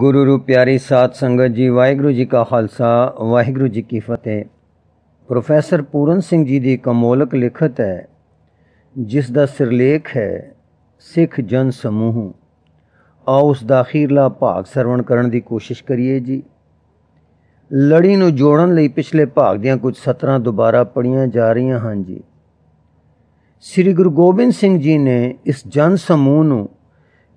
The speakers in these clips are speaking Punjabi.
ਗੁਰੂ ਰੂ ਪਿਆਰੀ ਸਾਧ ਸੰਗਤ ਜੀ ਵਾਹਿਗੁਰੂ ਜੀ ਕਾ ਖਾਲਸਾ ਵਾਹਿਗੁਰੂ ਜੀ ਕੀ ਫਤਿਹ ਪ੍ਰੋਫੈਸਰ ਪੂਰਨ ਸਿੰਘ ਜੀ ਦੀ ਕਮੋਲਕ ਲਿਖਤ ਹੈ ਜਿਸ ਦਾ ਸਿਰਲੇਖ ਹੈ ਸਿੱਖ ਜਨ ਸਮੂਹ ਆ ਉਸ ਦਾ ਅਖੀਰਲਾ ਭਾਗ ਸਰਵਣ ਕਰਨ ਦੀ ਕੋਸ਼ਿਸ਼ ਕਰੀਏ ਜੀ ਲੜੀ ਨੂੰ ਜੋੜਨ ਲਈ ਪਿਛਲੇ ਭਾਗ ਦੀਆਂ ਕੁਝ ਸਤਰਾਂ ਦੁਬਾਰਾ ਪੜੀਆਂ ਜਾ ਰਹੀਆਂ ਹਨ ਜੀ ਸ੍ਰੀ ਗੁਰੂ ਗੋਬਿੰਦ ਸਿੰਘ ਜੀ ਨੇ ਇਸ ਜਨ ਸਮੂਹ ਨੂੰ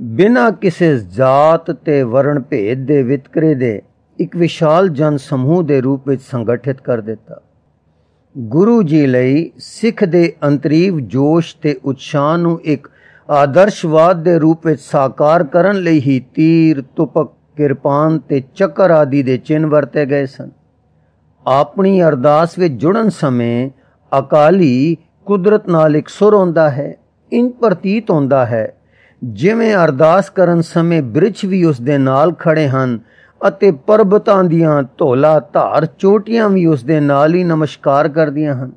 ਬਿਨਾਂ ਕਿਸੇ ਜਾਤ ਤੇ ਵਰਣ ਭੇਦ ਦੇ ਵਿਤਕਰੇ ਦੇ ਇੱਕ ਵਿਸ਼ਾਲ ਜਨ ਸਮੂਹ ਦੇ ਰੂਪ ਵਿੱਚ ਸੰਗਠਿਤ ਕਰ ਦਿੱਤਾ ਗੁਰੂ ਜੀ ਲਈ ਸਿੱਖ ਦੇ ਅੰਤਰੀਵ ਜੋਸ਼ ਤੇ ਉਤਸ਼ਾਹ ਨੂੰ ਇੱਕ ਆਦਰਸ਼ਵਾਦ ਦੇ ਰੂਪ ਵਿੱਚ ਸਾਕਾਰ ਕਰਨ ਲਈ ਹੀ ਤੀਰ ਤੁਪਕ ਕਿਰਪਾਨ ਤੇ ਚੱਕਰ ਆਦਿ ਦੇ ਚਿੰਨ ਵਰਤੇ ਗਏ ਸਨ ਆਪਣੀ ਅਰਦਾਸ ਵਿੱਚ ਜੁੜਨ ਸਮੇਂ ਅਕਾਲੀ ਕੁਦਰਤ ਨਾਲ ਇੱਕ ਸੁਰ ਹੁੰਦਾ ਹੈ ਇਨ ਪ੍ਰਤੀਤ ਹੁੰਦਾ ਹੈ ਜਿਵੇਂ ਅਰਦਾਸ ਕਰਨ ਸਮੇਂ ਬ੍ਰਿਛ ਵੀ ਉਸ ਦੇ ਨਾਲ ਖੜੇ ਹਨ ਅਤੇ ਪਰਬਤਾਂ ਦੀਆਂ ਧੋਲਾ ਧਾਰ ਚੋਟੀਆਂ ਵੀ ਉਸ ਦੇ ਨਾਲ ਹੀ ਨਮਸਕਾਰ ਕਰਦੀਆਂ ਹਨ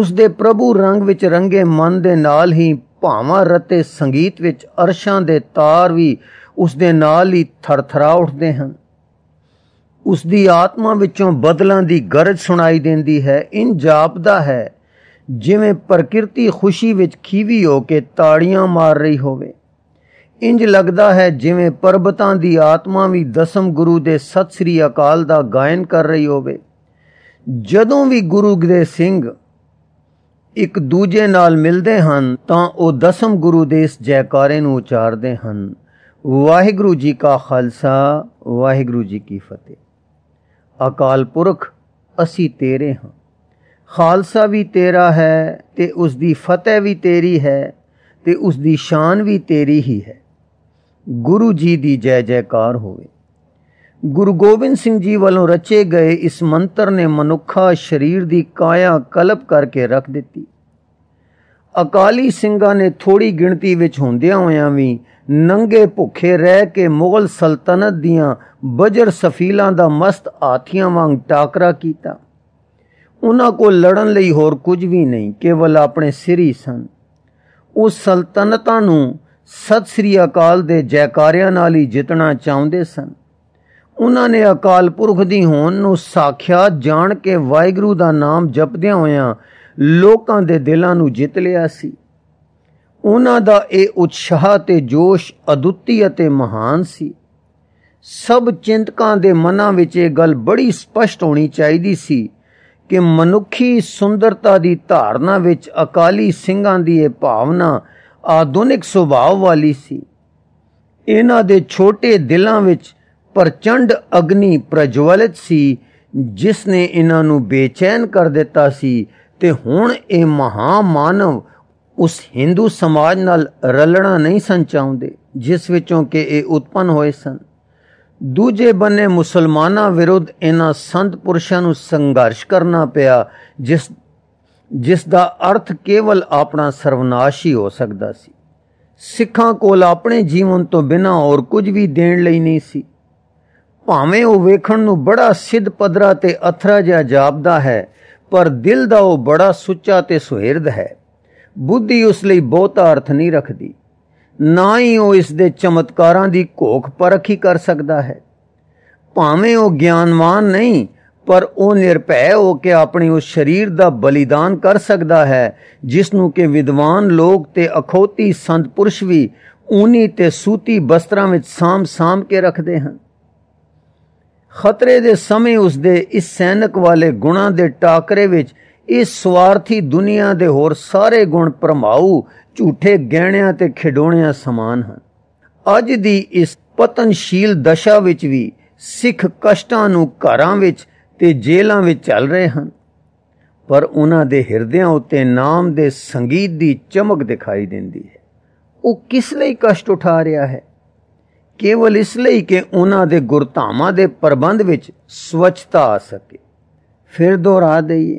ਉਸ ਦੇ ਪ੍ਰਭੂ ਰੰਗ ਵਿੱਚ ਰੰਗੇ ਮਨ ਦੇ ਨਾਲ ਹੀ ਭਾਵਾਂ ਰਤੇ ਸੰਗੀਤ ਵਿੱਚ ਅਰਸ਼ਾਂ ਦੇ ਤਾਰ ਵੀ ਉਸ ਦੇ ਨਾਲ ਹੀ ਥਰਥਰਾ ਉੱਠਦੇ ਹਨ ਉਸ ਦੀ ਆਤਮਾ ਵਿੱਚੋਂ ਬਦਲਾਂ ਦੀ ਗਰਜ ਸੁਣਾਈ ਦਿੰਦੀ ਹੈ ਇਨ ਜਾਪਦਾ ਹੈ ਜਿਵੇਂ ਪ੍ਰਕਿਰਤੀ ਖੁਸ਼ੀ ਵਿੱਚ ਖੀਵੀ ਹੋ ਕੇ ਤਾੜੀਆਂ ਮਾਰ ਰਹੀ ਹੋਵੇ ਇੰਜ ਲੱਗਦਾ ਹੈ ਜਿਵੇਂ ਪਰਬਤਾਂ ਦੀ ਆਤਮਾ ਵੀ ਦਸਮ ਗੁਰੂ ਦੇ ਸਤਿ ਸ੍ਰੀ ਅਕਾਲ ਦਾ ਗਾਇਨ ਕਰ ਰਹੀ ਹੋਵੇ ਜਦੋਂ ਵੀ ਗੁਰੂ ਦੇ ਸਿੰਘ ਇੱਕ ਦੂਜੇ ਨਾਲ ਮਿਲਦੇ ਹਨ ਤਾਂ ਉਹ ਦਸਮ ਗੁਰੂ ਦੇ ਇਸ ਜੈਕਾਰੇ ਨੂੰ ਉਚਾਰਦੇ ਹਨ ਵਾਹਿਗੁਰੂ ਜੀ ਕਾ ਖਾਲਸਾ ਵਾਹਿਗੁਰੂ ਜੀ ਕੀ ਫਤਿਹ ਅਕਾਲ ਪੁਰਖ ਅਸੀਂ ਤੇਰੇ ਹਾਂ ਖਾਲਸਾ ਵੀ ਤੇਰਾ ਹੈ ਤੇ ਉਸ ਦੀ ਫਤਿਹ ਵੀ ਤੇਰੀ ਹੈ ਤੇ ਉਸ ਦੀ ਸ਼ਾਨ ਵੀ ਤੇਰੀ ਹੀ ਹੈ ਗੁਰੂ ਜੀ ਦੀ ਜੈ ਜੈਕਾਰ ਹੋਵੇ ਗੁਰੂ ਗੋਬਿੰਦ ਸਿੰਘ ਜੀ ਵੱਲੋਂ ਰਚੇ ਗਏ ਇਸ ਮੰਤਰ ਨੇ ਮਨੁੱਖਾ ਸਰੀਰ ਦੀ ਕਾਇਆ ਕਲਪ ਕਰਕੇ ਰੱਖ ਦਿੱਤੀ ਅਕਾਲੀ ਸਿੰਘਾਂ ਨੇ ਥੋੜੀ ਗਿਣਤੀ ਵਿੱਚ ਹੁੰਦਿਆਂ ਹੋਇਆਂ ਵੀ ਨੰਗੇ ਭੁੱਖੇ ਰਹਿ ਕੇ ਮੁਗਲ ਸਲਤਨਤ ਦੀਆਂ ਬਜਰ ਸਫੀਲਾਂ ਦਾ ਮਸਤ ਆਥੀਆਂ ਵਾਂਗ ਟਾਕਰਾ ਕੀਤਾ ਉਹਨਾਂ ਕੋਲ ਲੜਨ ਲਈ ਹੋਰ ਕੁਝ ਵੀ ਨਹੀਂ ਕੇਵਲ ਆਪਣੇ ਸਿਰ ਹੀ ਸਨ ਉਹ ਸਲਤਨਤਾਂ ਨੂੰ ਸਤਿ ਸ੍ਰੀ ਅਕਾਲ ਦੇ ਜੈਕਾਰਿਆਂ ਨਾਲ ਹੀ ਜਿੱਤਣਾ ਚਾਹੁੰਦੇ ਸਨ ਉਹਨਾਂ ਨੇ ਅਕਾਲ ਪੁਰਖ ਦੀ ਹੋਣ ਨੂੰ ਸਾਖਿਆ ਜਾਣ ਕੇ ਵਾਹਿਗੁਰੂ ਦਾ ਨਾਮ ਜਪਦਿਆਂ ਹੋਇਆਂ ਲੋਕਾਂ ਦੇ ਦਿਲਾਂ ਨੂੰ ਜਿੱਤ ਲਿਆ ਸੀ ਉਹਨਾਂ ਦਾ ਇਹ ਉਤਸ਼ਾਹ ਤੇ ਜੋਸ਼ ਅਦੁੱਤੀ ਅਤੇ ਮਹਾਨ ਸੀ ਸਭ ਚਿੰਤਕਾਂ ਦੇ ਮਨਾਂ ਵਿੱਚ ਇਹ ਗੱਲ ਬੜੀ ਸਪਸ਼ਟ ਹੋਣੀ ਚਾਹੀਦੀ ਸੀ ਕਿ ਮਨੁੱਖੀ ਸੁੰਦਰਤਾ ਦੀ ਧਾਰਨਾ ਵਿੱਚ ਅਕਾਲੀ ਸਿੰਘਾਂ ਦੀ ਇਹ ਭਾਵਨਾ ਆਧੁਨਿਕ ਸੁਭਾਅ ਵਾਲੀ ਸੀ ਇਹਨਾਂ ਦੇ ਛੋਟੇ ਦਿਲਾਂ ਵਿੱਚ ਪ੍ਰਚੰਡ ਅਗਨੀ ਪ੍ਰਜਵਲਿਤ ਸੀ ਜਿਸ ਨੇ ਇਹਨਾਂ ਨੂੰ ਬੇਚੈਨ ਕਰ ਦਿੱਤਾ ਸੀ ਤੇ ਹੁਣ ਇਹ ਮਹਾਮਾਨਵ ਉਸ ਹਿੰਦੂ ਸਮਾਜ ਨਾਲ ਰਲਣਾ ਨਹੀਂ ਸੰਚਾਉਂਦੇ ਜਿਸ ਵਿੱਚੋਂ ਕਿ ਇਹ ਉਤਪਨ ਹੋਏ ਸਨ ਦੂਜੇ ਬੰਨੇ ਮੁਸਲਮਾਨਾਂ ਵਿਰੁੱਧ ਇਹਨਾਂ ਸੰਤ ਪੁਰਸ਼ਾਂ ਨੂੰ ਸੰਘਰਸ਼ ਕਰਨਾ ਪਿਆ ਜਿਸ ਜਿਸ ਦਾ ਅਰਥ ਕੇਵਲ ਆਪਣਾ ਸਰਵਨਾਸ਼ ਹੀ ਹੋ ਸਕਦਾ ਸੀ ਸਿੱਖਾਂ ਕੋਲ ਆਪਣੇ ਜੀਵਨ ਤੋਂ ਬਿਨਾ ਹੋਰ ਕੁਝ ਵੀ ਦੇਣ ਲਈ ਨਹੀਂ ਸੀ ਭਾਵੇਂ ਉਹ ਵੇਖਣ ਨੂੰ ਬੜਾ ਸਿੱਧ ਪਦਰਾ ਤੇ ਅਥਰਾ ਜਿਹਾ ਜਾਪਦਾ ਹੈ ਪਰ ਦਿਲ ਦਾ ਉਹ ਬੜਾ ਸੁੱਚਾ ਤੇ ਸੁਹਿਰਦ ਹੈ ਬੁੱਧੀ ਉਸ ਲਈ ਬਹੁਤਾ ਅਰਥ ਨਹੀਂ ਰੱਖਦੀ ਨਾ ਹੀ ਉਹ ਇਸ ਦੇ ਚਮਤਕਾਰਾਂ ਦੀ ਘੋਖ ਪਰਖ ਹੀ ਕਰ ਸਕਦਾ ਹੈ ਭਾਵੇਂ ਉਹ ਗਿਆਨਵਾਨ ਨਹੀਂ ਪਰ ਉਹ ਨਿਰਭੈ ਹੋ ਕੇ ਆਪਣੀ ਉਸ ਸਰੀਰ ਦਾ ਬਲੀਦਾਨ ਕਰ ਸਕਦਾ ਹੈ ਜਿਸ ਨੂੰ ਕਿ ਵਿਦਵਾਨ ਲੋਕ ਤੇ ਅਖੋਤੀ ਸੰਤ ਪੁਰਸ਼ ਵੀ ਊਨੀ ਤੇ ਸੂਤੀ ਬਸਤਰਾਂ ਵਿੱਚ ਸਾਮ-ਸਾਮ ਕੇ ਰੱਖਦੇ ਹਨ ਖਤਰੇ ਦੇ ਸਮੇਂ ਉਸ ਦੇ ਇਸ ਸੈਨਿਕ ਵਾਲੇ ਗੁਣਾ ਦੇ ਟਾਕਰੇ ਵਿੱਚ ਇਸ ਸਵਾਰਥੀ ਦੁਨੀਆ ਦੇ ਹੋਰ ਸਾਰੇ ਗੁਣ ਪਰਮਾਉ ਝੂਠੇ ਗਹਿਣਿਆਂ ਤੇ ਖਿਡੌਣਿਆਂ ਸਮਾਨ ਹਨ ਅੱਜ ਦੀ ਇਸ ਪਤਨਸ਼ੀਲ ਦਸ਼ਾ ਵਿੱਚ ਵੀ ਸਿੱਖ ਕਸ਼ਟਾਂ ਨੂੰ ਘਰਾਂ ਵਿੱਚ ਤੇ ਜੇਲ੍ਹਾਂ ਵਿੱਚ ਚੱਲ ਰਹੇ ਹਨ ਪਰ ਉਹਨਾਂ ਦੇ ਹਿਰਦਿਆਂ ਉੱਤੇ ਨਾਮ ਦੇ ਸੰਗੀਤ ਦੀ ਚਮਕ ਦਿਖਾਈ ਦਿੰਦੀ ਹੈ ਉਹ ਕਿਸ ਲਈ ਕਸ਼ਟ ਉਠਾ ਰਿਹਾ ਹੈ ਕੇਵਲ ਇਸ ਲਈ ਕਿ ਉਹਨਾਂ ਦੇ ਗੁਰਧਾਮਾਂ ਦੇ ਪ੍ਰਬੰਧ ਵਿੱਚ ਸਵਚਤਾ ਆ ਸਕੇ ਫਿਰ ਦੁਹਰਾ ਦਈਏ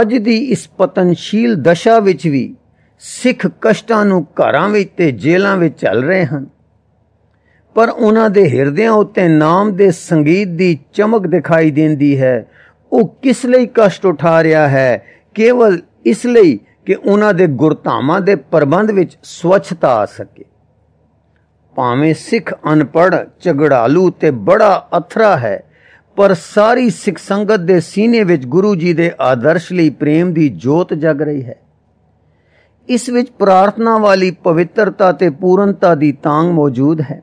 ਅੱਜ ਦੀ ਇਸ ਪਤਨਸ਼ੀਲ ਦਸ਼ਾ ਵਿੱਚ ਵੀ ਸਿੱਖ ਕਸ਼ਟਾਂ ਨੂੰ ਘਰਾਂ ਵਿੱਚ ਤੇ ਜੇਲ੍ਹਾਂ ਵਿੱਚ ਚੱਲ ਰਹੇ ਹਨ ਪਰ ਉਹਨਾਂ ਦੇ ਹਿਰਦਿਆਂ ਉੱਤੇ ਨਾਮ ਦੇ ਸੰਗੀਤ ਦੀ ਚਮਕ ਦਿਖਾਈ ਦਿੰਦੀ ਹੈ ਉਹ ਕਿਸ ਲਈ ਕਸ਼ਟ ਉਠਾ ਰਿਹਾ ਹੈ ਕੇਵਲ ਇਸ ਲਈ ਕਿ ਉਹਨਾਂ ਦੇ ਗੁਰਧਾਮਾਂ ਦੇ ਪ੍ਰਬੰਧ ਵਿੱਚ ਸਵੱਛਤਾ ਆ ਸਕੇ ਭਾਵੇਂ ਸਿੱਖ ਅਨਪੜ ਝਗੜਾਲੂ ਤੇ ਬੜਾ ਅਥਰਾ ਹੈ ਪਰ ਸਾਰੀ ਸਿੱਖ ਸੰਗਤ ਦੇ ਸੀਨੇ ਵਿੱਚ ਗੁਰੂ ਜੀ ਦੇ ਆਦਰਸ਼ ਲਈ ਪ੍ਰੇਮ ਦੀ ਜੋਤ ਜਗ ਰਹੀ ਹੈ ਇਸ ਵਿੱਚ ਪ੍ਰਾਰਥਨਾ ਵਾਲੀ ਪਵਿੱਤਰਤਾ ਤੇ ਪੂਰਨਤਾ ਦੀ ਤਾਂਗ ਮੌਜੂਦ ਹੈ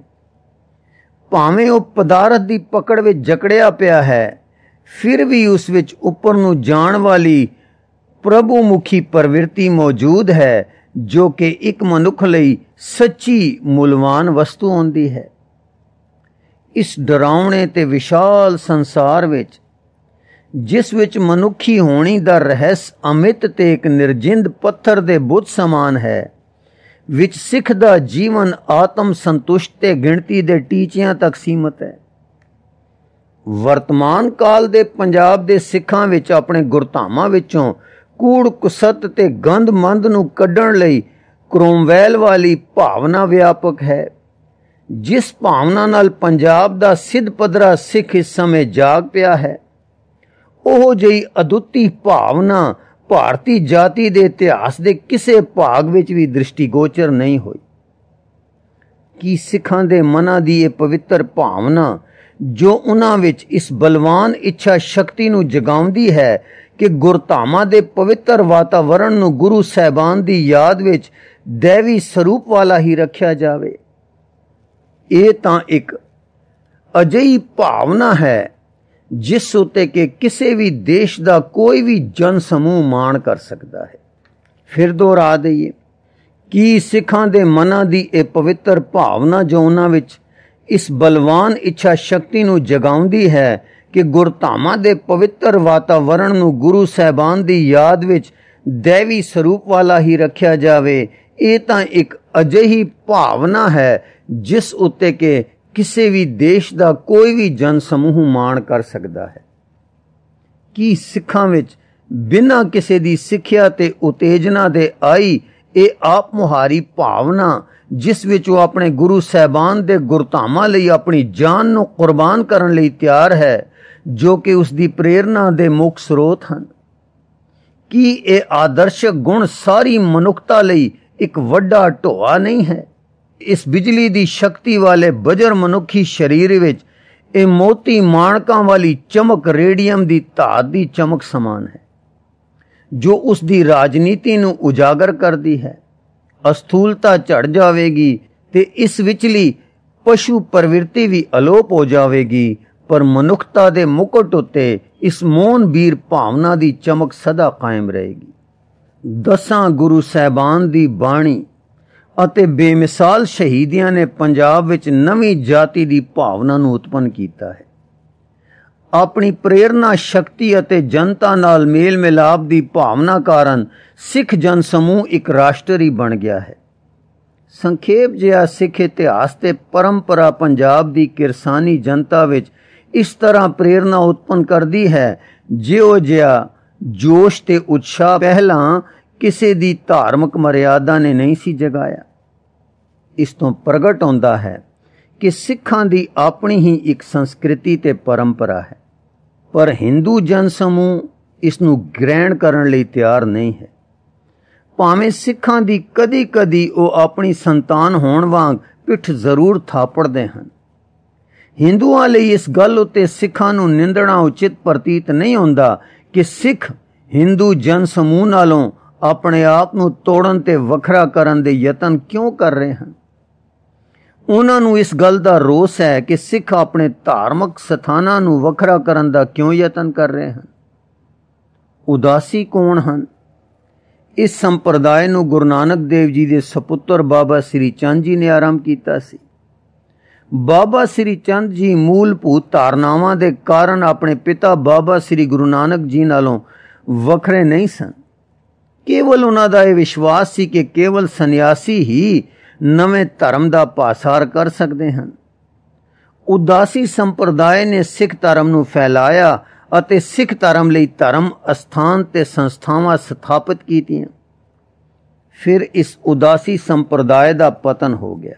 ਭਾਵੇਂ ਉਹ ਪਦਾਰਥ ਦੀ ਪਕੜ ਵਿੱਚ ਜਕੜਿਆ ਪਿਆ ਹੈ ਫਿਰ ਵੀ ਉਸ ਵਿੱਚ ਉੱਪਰ ਨੂੰ ਜਾਣ ਵਾਲੀ ਪ੍ਰਭੂ ਮੁਖੀ ਪ੍ਰਵਿਰਤੀ ਮੌਜੂਦ ਹੈ ਜੋ ਕਿ ਇੱਕ ਮਨੁੱਖ ਲਈ ਸੱਚੀ ਮੁਲਵਾਨ ਵਸਤੂ ਹੁੰਦੀ ਹੈ ਇਸ ਡਰਾਉਣੇ ਤੇ ਵਿਸ਼ਾਲ ਸੰਸਾਰ ਵਿੱਚ ਜਿਸ ਵਿੱਚ ਮਨੁੱਖੀ ਹੋਣੀ ਦਾ ਰਹੱਸ ਅਮਿਤ ਤੇ ਇੱਕ ਨਿਰਜਿੰਦ ਪੱਥਰ ਦੇ ਬੁੱਧ ਸਮਾਨ ਹੈ ਵਿੱਚ ਸਿੱਖ ਦਾ ਜੀਵਨ ਆਤਮ ਸੰਤੁਸ਼ਟ ਤੇ ਗਿਣਤੀ ਦੇ ਟੀਚਿਆਂ ਤੱਕ ਸੀਮਤ ਹੈ ਵਰਤਮਾਨ ਕਾਲ ਦੇ ਪੰਜਾਬ ਦੇ ਸਿੱਖਾਂ ਵਿੱਚ ਆਪਣੇ ਗੁਰਧਾਮਾਂ ਵਿੱਚੋਂ ਕੂੜ ਕੁਸਤ ਤੇ ਗੰਦਮੰਦ ਨੂੰ ਕੱਢਣ ਲਈ ਕ੍ਰੋਮਵੈਲ ਵਾਲੀ ਭਾਵਨਾ ਵਿਆਪਕ ਹੈ ਜਿਸ ਭਾਵਨਾ ਨਾਲ ਪੰਜਾਬ ਦਾ ਸਿੱਧ ਪਦਰਾ ਸਿੱਖ ਇਸ ਸਮੇਂ ਜਾਗ ਪਿਆ ਹੈ ਉਹ ਜਿਹੀ ਅਦੁੱਤੀ ਭਾਵਨਾ ਭਾਰਤੀ ਜਾਤੀ ਦੇ ਇਤਿਹਾਸ ਦੇ ਕਿਸੇ ਭਾਗ ਵਿੱਚ ਵੀ ਦ੍ਰਿਸ਼ਟੀਗੋਚਰ ਨਹੀਂ ਹੋਈ ਕਿ ਸਿੱਖਾਂ ਦੇ ਮਨਾਂ ਦੀ ਇਹ ਪਵਿੱਤਰ ਭਾਵਨਾ ਜੋ ਉਹਨਾਂ ਵਿੱਚ ਇਸ ਬਲਵਾਨ ਇੱਛਾ ਸ਼ਕਤੀ ਨੂੰ ਜਗਾਉਂਦੀ ਹੈ ਕਿ ਗੁਰਧਾਮਾਂ ਦੇ ਪਵਿੱਤਰ ਵਾਤਾਵਰਣ ਨੂੰ ਗੁਰੂ ਸਹਿਬਾਨ ਦੀ ਯਾਦ ਵਿੱਚ ਦੇਵੀ ਸਰੂਪ ਵਾਲਾ ਹੀ ਰੱਖਿਆ ਜਾਵੇ ਇਹ ਤਾਂ ਇੱਕ ਅਜਿਹੀ ਭਾਵਨਾ ਹੈ ਜਿਸ ਉਤੇ ਕਿ ਕਿਸੇ ਵੀ ਦੇਸ਼ ਦਾ ਕੋਈ ਵੀ ਜਨ ਸਮੂਹ ਮਾਣ ਕਰ ਸਕਦਾ ਹੈ ਫਿਰ ਦੁਹਰਾ ਦਈਏ ਕਿ ਸਿੱਖਾਂ ਦੇ ਮਨਾਂ ਦੀ ਇਹ ਪਵਿੱਤਰ ਭਾਵਨਾ ਜੋ ਉਹਨਾਂ ਵਿੱਚ ਇਸ ਬਲਵਾਨ ਇੱਛਾ ਸ਼ਕਤੀ ਨੂੰ ਜਗਾਉਂਦੀ ਹੈ ਕਿ ਗੁਰਧਾਮਾਂ ਦੇ ਪਵਿੱਤਰ ਵਾਤਾਵਰਣ ਨੂੰ ਗੁਰੂ ਸਹਿਬਾਨ ਦੀ ਯਾਦ ਵਿੱਚ ਦੇਵੀ ਸਰੂਪ ਵਾਲਾ ਹੀ ਰੱਖਿਆ ਜਾਵੇ ਇਹ ਤਾਂ ਇੱਕ ਅਜਿਹੀ ਭਾਵਨਾ ਹੈ ਜਿਸ ਉੱਤੇ ਕੇ ਕਿਸੇ ਵੀ ਦੇਸ਼ ਦਾ ਕੋਈ ਵੀ ਜਨ ਸਮੂਹ ਮਾਣ ਕਰ ਸਕਦਾ ਹੈ ਕਿ ਸਿੱਖਾਂ ਵਿੱਚ ਬਿਨਾਂ ਕਿਸੇ ਦੀ ਸਿੱਖਿਆ ਤੇ ਉਤੇਜਨਾ ਦੇ ਆਈ ਇਹ ਆਪ ਮੁਹਾਰੀ ਭਾਵਨਾ ਜਿਸ ਵਿੱਚ ਉਹ ਆਪਣੇ ਗੁਰੂ ਸਹਿਬਾਨ ਦੇ ਗੁਰਧਾਮਾਂ ਲਈ ਆਪਣੀ ਜਾਨ ਨੂੰ ਕੁਰਬਾਨ ਕਰਨ ਲਈ ਤਿਆਰ ਹੈ ਜੋ ਕਿ ਉਸ ਦੀ ਪ੍ਰੇਰਣਾ ਦੇ ਮੁੱਖ ਸਰੋਤ ਹਨ ਕੀ ਇਹ ਆਦਰਸ਼ ਗੁਣ ਸਾਰੀ ਮਨੁੱਖਤਾ ਲਈ ਇੱਕ ਵੱਡਾ ਢੋਆ ਨਹੀਂ ਹੈ ਇਸ ਬਿਜਲੀ ਦੀ ਸ਼ਕਤੀ ਵਾਲੇ ਬਜਰ ਮਨੁੱਖੀ ਸਰੀਰ ਵਿੱਚ ਇਹ ਮੋਤੀ ਮਾਣਕਾਂ ਵਾਲੀ ਚਮਕ ਰੇਡੀਅਮ ਦੀ ਧਾਤ ਦੀ ਚਮਕ ਸਮਾਨ ਹੈ ਜੋ ਉਸ ਦੀ ਰਾਜਨੀਤੀ ਨੂੰ ਉਜਾਗਰ ਕਰਦੀ ਹੈ ਅਸਥੂਲਤਾ ਝੜ ਜਾਵੇਗੀ ਤੇ ਇਸ ਵਿਚਲੀ ਪਸ਼ੂ ਪ੍ਰਵਿਰਤੀ ਵੀ ਅਲੋਪ ਹੋ ਜਾਵੇਗੀ ਪਰ ਮਨੁੱਖਤਾ ਦੇ ਮੁਕਟ ਉਤੇ ਇਸ ਮੋਨ ਵੀਰ ਭਾਵਨਾ ਦੀ ਚਮਕ ਸਦਾ ਕਾਇਮ ਰਹੇਗੀ ਦਸਾਂ ਗੁਰੂ ਸਹਿਬਾਨ ਦੀ ਬਾਣੀ ਅਤੇ ਬੇਮਿਸਾਲ ਸ਼ਹੀਦੀਆਂ ਨੇ ਪੰਜਾਬ ਵਿੱਚ ਨਵੀਂ ਜਾਤੀ ਦੀ ਭਾਵਨਾ ਨੂੰ ਉਤਪੰਨ ਕੀਤਾ ਹੈ ਆਪਣੀ ਪ੍ਰੇਰਣਾ ਸ਼ਕਤੀ ਅਤੇ ਜਨਤਾ ਨਾਲ ਮੇਲ ਮਿਲਾਪ ਦੀ ਭਾਵਨਾ ਕਾਰਨ ਸਿੱਖ ਜਨ ਸਮੂਹ ਇੱਕ ਰਾਸ਼ਟਰੀ ਬਣ ਗਿਆ ਹੈ ਸੰਖੇਪ ਜਿਹਾ ਸਿੱਖ ਇਤਿਹਾਸ ਤੇ ਪਰੰਪਰਾ ਪੰਜਾਬ ਦੀ ਕਿਰਸਾਨੀ ਜਨਤਾ ਵਿੱਚ ਇਸ ਤਰ੍ਹਾਂ ਪ੍ਰੇਰਣਾ ਉਤਪੰਨ ਕਰਦੀ ਹੈ ਜਿਉ ਜਿਹਾ ਜੋਸ਼ ਤੇ ਉਤਸ਼ਾਹ ਪਹਿਲਾਂ ਕਿਸੇ ਦੀ ਧਾਰਮਿਕ ਮਰਿਆਦਾ ਨੇ ਨਹੀਂ ਸੀ ਜਗਾਇਆ ਇਸ ਤੋਂ ਪ੍ਰਗਟ ਹੁੰਦਾ ਹੈ ਕਿ ਸਿੱਖਾਂ ਦੀ ਆਪਣੀ ਹੀ ਇੱਕ ਸੰਸਕ੍ਰਿਤੀ ਤੇ ਪਰੰਪਰਾ ਹੈ ਪਰ ਹਿੰਦੂ ਜਨ ਸਮੂਹ ਇਸ ਨੂੰ ਗ੍ਰਹਿਣ ਕਰਨ ਲਈ ਤਿਆਰ ਨਹੀਂ ਹੈ ਭਾਵੇਂ ਸਿੱਖਾਂ ਦੀ ਕਦੀ-ਕਦੀ ਉਹ ਆਪਣੀ ਸੰਤਾਨ ਹੋਣ ਵਾਂਗ ਪਿੱਠ ਜ਼ਰੂਰ ਥਾਪੜਦੇ ਹਨ ਹਿੰਦੂਆਂ ਲਈ ਇਸ ਗੱਲ ਉਤੇ ਸਿੱਖਾਂ ਨੂੰ ਨਿੰਦਣਾ ਉਚਿਤ ਪ੍ਰਤੀਤ ਨਹੀਂ ਹੁੰਦਾ ਕਿ ਸਿੱਖ ਹਿੰਦੂ ਜਨ ਸਮੂਹ ਨਾਲੋਂ ਆਪਣੇ ਆਪ ਨੂੰ ਤੋੜਨ ਤੇ ਵੱਖਰਾ ਕਰਨ ਦੇ ਯਤਨ ਕਿਉਂ ਕਰ ਰਹੇ ਹਨ ਉਹਨਾਂ ਨੂੰ ਇਸ ਗੱਲ ਦਾ ਰੋਸ ਹੈ ਕਿ ਸਿੱਖ ਆਪਣੇ ਧਾਰਮਿਕ ਸਥਾਨਾਂ ਨੂੰ ਵੱਖਰਾ ਕਰਨ ਦਾ ਕਿਉਂ ਯਤਨ ਕਰ ਰਹੇ ਹਨ ਉਦਾਸੀ ਕੌਣ ਹਨ ਇਸ ਸੰਪਰਦਾਇ ਨੂੰ ਗੁਰੂ ਨਾਨਕ ਦੇਵ ਜੀ ਦੇ ਸੁਪੁੱਤਰ ਬਾਬਾ ਸ੍ਰੀ ਚੰਦ ਜੀ ਨੇ ਆਰੰਭ ਕੀਤਾ ਸੀ ਬਾਬਾ ਸ੍ਰੀ ਚੰਦ ਜੀ ਮੂਲ ਭੂਤ ਧਾਰਨਾਵਾਂ ਦੇ ਕਾਰਨ ਆਪਣੇ ਪਿਤਾ ਬਾਬਾ ਸ੍ਰੀ ਗੁਰੂ ਨਾਨਕ ਜੀ ਨਾਲੋਂ ਵੱਖਰੇ ਨਹੀਂ ਸਨ ਕੇਵਲ ਉਹਨਾਂ ਦਾ ਇਹ ਵਿਸ਼ਵਾਸ ਸੀ ਕਿ ਕੇਵਲ ਸੰਨਿਆਸੀ ਹੀ ਨਵੇਂ ਧਰਮ ਦਾ ਪਾਸਾਰ ਕਰ ਸਕਦੇ ਹਨ ਉਦਾਸੀ ਸੰਪਰਦਾਇ ਨੇ ਸਿੱਖ ਧਰਮ ਨੂੰ ਫੈਲਾਇਆ ਅਤੇ ਸਿੱਖ ਧਰਮ ਲਈ ਧਰਮ ਅਸਥਾਨ ਤੇ ਸੰਸਥਾਵਾਂ ਸਥਾਪਿਤ ਕੀਤੀਆਂ ਫਿਰ ਇਸ ਉਦਾਸੀ ਸੰਪਰਦਾਇ ਦਾ ਪਤਨ ਹੋ ਗਿਆ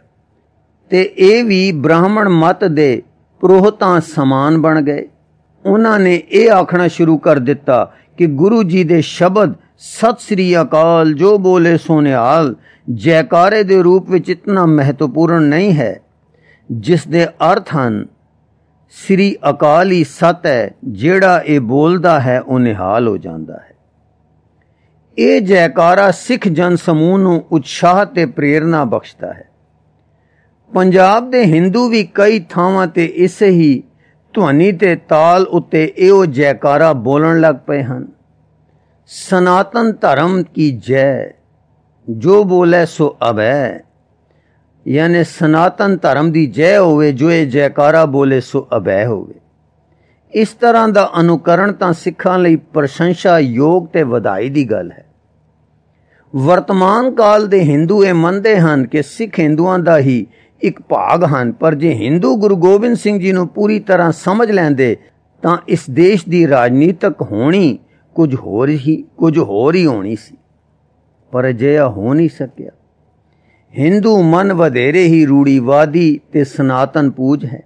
ਤੇ ਇਹ ਵੀ ਬ੍ਰਾਹਮਣ ਮਤ ਦੇ ਪ੍ਰੋਹਤਾਂ ਸਮਾਨ ਬਣ ਗਏ ਉਹਨਾਂ ਨੇ ਇਹ ਆਖਣਾ ਸ਼ੁਰੂ ਕਰ ਦਿੱਤਾ ਕਿ ਗੁਰੂ ਜੀ ਦੇ ਸ਼ਬਦ ਸਤਿ ਸ੍ਰੀ ਅਕਾਲ ਜੋ ਬੋਲੇ ਸੋਨਿਆਲ ਜੈਕਾਰੇ ਦੇ ਰੂਪ ਵਿੱਚ ਇਤਨਾ ਮਹੱਤਵਪੂਰਨ ਨਹੀਂ ਹੈ ਜਿਸ ਦੇ ਅਰਥ ਹਨ ਸ੍ਰੀ ਅਕਾਲ ਹੀ ਸਤ ਹੈ ਜਿਹੜਾ ਇਹ ਬੋਲਦਾ ਹੈ ਉਹ ਨਿਹਾਲ ਹੋ ਜਾਂਦਾ ਹੈ ਇਹ ਜੈਕਾਰਾ ਸਿੱਖ ਜਨ ਸਮੂਹ ਨੂੰ ਉਤਸ਼ਾਹ ਤੇ ਪ੍ਰੇਰਣਾ ਬਖਸ਼ਦਾ ਹੈ ਪੰਜਾਬ ਦੇ Hindu ਵੀ ਕਈ ਥਾਵਾਂ ਤੇ ਇਸੇ ਹੀ ਧੁਨੀ ਤੇ ਤਾਲ ਉੱਤੇ ਇਹੋ ਜੈਕਾਰਾ ਬੋਲਣ ਲੱਗ ਪਏ ਹਨ सनातन धर्म की जय ਜੋ ਬੋਲੇ ਸੋ ਅਬੈ ਯਾਨੀ ਸਨਾਤਨ ਧਰਮ ਦੀ ਜੈ ਹੋਵੇ ਜੋ ਇਹ ਜੈਕਾਰਾ ਬੋਲੇ ਸੋ ਅਬੈ ਹੋਵੇ ਇਸ ਤਰ੍ਹਾਂ ਦਾ ਅਨੁਕਰਣ ਤਾਂ ਸਿੱਖਾਂ ਲਈ ਪ੍ਰਸ਼ੰਸਾ ਯੋਗ ਤੇ ਵਧਾਈ ਦੀ ਗੱਲ ਹੈ ਵਰਤਮਾਨ ਕਾਲ ਦੇ ਹਿੰਦੂ ਇਹ ਮੰਨਦੇ ਹਨ ਕਿ ਸਿੱਖ ਹਿੰਦੂਆਂ ਦਾ ਹੀ ਇੱਕ ਭਾਗ ਹਨ ਪਰ ਜੇ ਹਿੰਦੂ ਗੁਰੂ ਗੋਬਿੰਦ ਸਿੰਘ ਜੀ ਨੂੰ ਪੂਰੀ ਤਰ੍ਹਾਂ ਸਮਝ ਲੈਂਦੇ ਤਾਂ ਇਸ ਦੇਸ਼ ਦੀ ਰਾਜਨੀਤਿਕ ਹੋਣੀ ਕੁਝ ਹੋਰ ਹੀ ਕੁਝ ਹੋਰ ਹੀ ਹੋਣੀ ਸੀ ਪਰ ਅਜਿਹਾ ਹੋ ਨਹੀਂ ਸਕਿਆ Hindu ਮਨ ਵਧੇਰੇ ਹੀ ਰੂੜੀਵਾਦੀ ਤੇ ਸਨਾਤਨ ਪੂਜ ਹੈ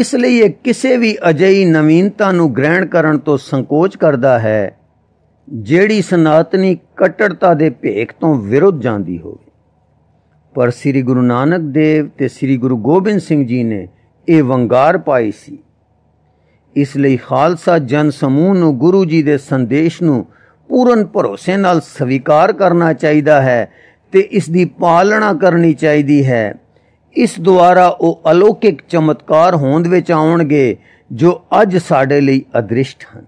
ਇਸ ਲਈ ਇਹ ਕਿਸੇ ਵੀ ਅਜਈ ਨਵੀਨਤਾ ਨੂੰ ਗ੍ਰਹਿਣ ਕਰਨ ਤੋਂ ਸੰਕੋਚ ਕਰਦਾ ਹੈ ਜਿਹੜੀ ਸਨਾਤਨੀ ਕਟੜਤਾ ਦੇ ਭੇਖ ਤੋਂ ਵਿਰੁੱਧ ਜਾਂਦੀ ਹੋਵੇ ਪਰ ਸ੍ਰੀ ਗੁਰੂ ਨਾਨਕ ਦੇਵ ਤੇ ਸ੍ਰੀ ਗੁਰੂ ਗੋਬਿੰਦ ਸਿੰਘ ਜੀ ਨੇ ਇਹ ਵੰਗਾਰ ਪਾਈ ਸੀ ਇਸ ਲਈ ਖਾਲਸਾ ਜਨ ਸਮੂਹ ਨੂੰ ਗੁਰੂ ਜੀ ਦੇ ਸੰਦੇਸ਼ ਨੂੰ ਪੂਰਨ ਭਰੋਸੇ ਨਾਲ ਸਵੀਕਾਰ ਕਰਨਾ ਚਾਹੀਦਾ ਹੈ ਤੇ ਇਸ ਦੀ ਪਾਲਣਾ ਕਰਨੀ ਚਾਹੀਦੀ ਹੈ ਇਸ ਦੁਆਰਾ ਉਹ ਅਲੌਕਿਕ ਚਮਤਕਾਰ ਹੋਂਦ ਵਿੱਚ ਆਉਣਗੇ ਜੋ ਅੱਜ ਸਾਡੇ ਲਈ ਅਦ੍ਰਿਸ਼ਟ ਹਨ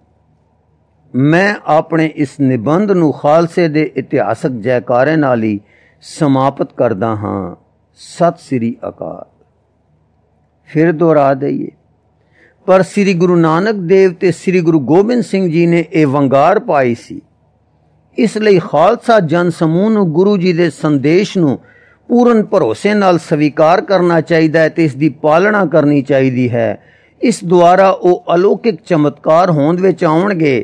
ਮੈਂ ਆਪਣੇ ਇਸ ਨਿਬੰਧ ਨੂੰ ਖਾਲਸੇ ਦੇ ਇਤਿਹਾਸਕ ਜੈਕਾਰੇ ਨਾਲ ਹੀ ਸਮਾਪਤ ਕਰਦਾ ਹਾਂ ਸਤਿ ਸ੍ਰੀ ਅਕਾਲ ਫਿਰ ਦੁਹਰਾ ਦਈਏ ਪਰ ਸ੍ਰੀ ਗੁਰੂ ਨਾਨਕ ਦੇਵ ਤੇ ਸ੍ਰੀ ਗੁਰੂ ਗੋਬਿੰਦ ਸਿੰਘ ਜੀ ਨੇ ਇਹ ਵੰਗਾਰ ਪਾਈ ਸੀ ਇਸ ਲਈ ਖਾਲਸਾ ਜਨ ਸਮੂਹ ਨੂੰ ਗੁਰੂ ਜੀ ਦੇ ਸੰਦੇਸ਼ ਨੂੰ ਪੂਰਨ ਭਰੋਸੇ ਨਾਲ ਸਵੀਕਾਰ ਕਰਨਾ ਚਾਹੀਦਾ ਹੈ ਤੇ ਇਸ ਦੀ ਪਾਲਣਾ ਕਰਨੀ ਚਾਹੀਦੀ ਹੈ ਇਸ ਦੁਆਰਾ ਉਹ ਅਲੌਕਿਕ ਚਮਤਕਾਰ ਹੋਂਦ ਵਿੱਚ ਆਉਣਗੇ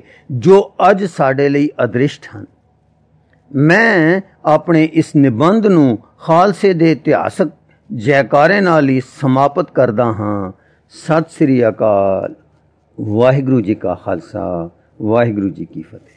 ਜੋ ਅੱਜ ਸਾਡੇ ਲਈ ਅਦ੍ਰਿਸ਼ਟ ਹਨ ਮੈਂ ਆਪਣੇ ਇਸ ਨਿਬੰਧ ਨੂੰ ਖਾਲਸੇ ਦੇ ਇਤਿਹਾਸਕ ਜੈਕਾਰੇ ਨਾਲ ਹੀ ਸਮਾਪਤ ਕਰਦਾ ਹਾਂ ਸਤਿ ਸ੍ਰੀ ਅਕਾਲ ਵਾਹਿਗੁਰੂ ਜੀ ਕਾ ਖਾਲਸਾ ਵਾਹਿਗੁਰੂ ਜੀ ਕੀ ਫਤਿਹ